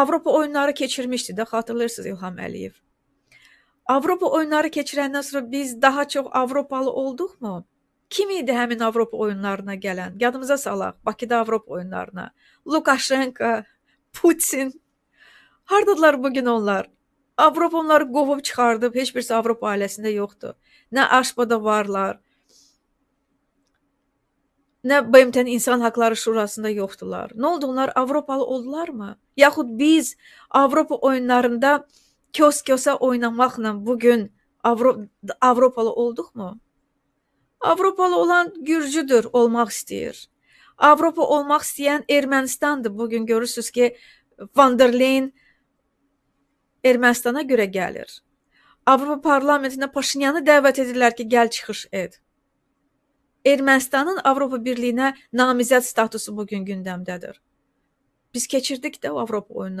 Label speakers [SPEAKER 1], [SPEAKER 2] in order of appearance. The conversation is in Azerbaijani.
[SPEAKER 1] Avropa oyunları keçirmişdi də xatırlayırsınız İlham Əliyev. Avropa oyunları keçirəndən sonra biz daha çox Avropalı olduqmu? Kim idi həmin Avropa oyunlarına gələn? Yadımıza salaq, Bakıda Avropa oyunlarına. Lukaşenko, Putin. Hardadılar bu gün onlar? Avropa onları qovub çıxardıb, heç birisi Avropa ailəsində yoxdur. Nə Aşpada varlar, nə BMT-nin İnsan Hakları Şurasında yoxdular. Nə oldu onlar Avropalı oldularmı? Yaxud biz Avropa oyunlarında kös-kösə oynamaqla bu gün Avro Avropalı olduqmu? Avropalı olan Gürcüdür, olmaq istəyir. Avropa olmaq istəyən Ermənistandır. Bu gün görürsüz ki, Van der Leyen Ermənistana görə gəlir. Avropa parlamentinə Paşinyanı dəvət edirlər ki, gəl çıxış et. Ermənistanın Avropa Birliyinə namizəd statusu bu gün gündəmdədir. Biz keçirdik də o Avropa oyunlarını.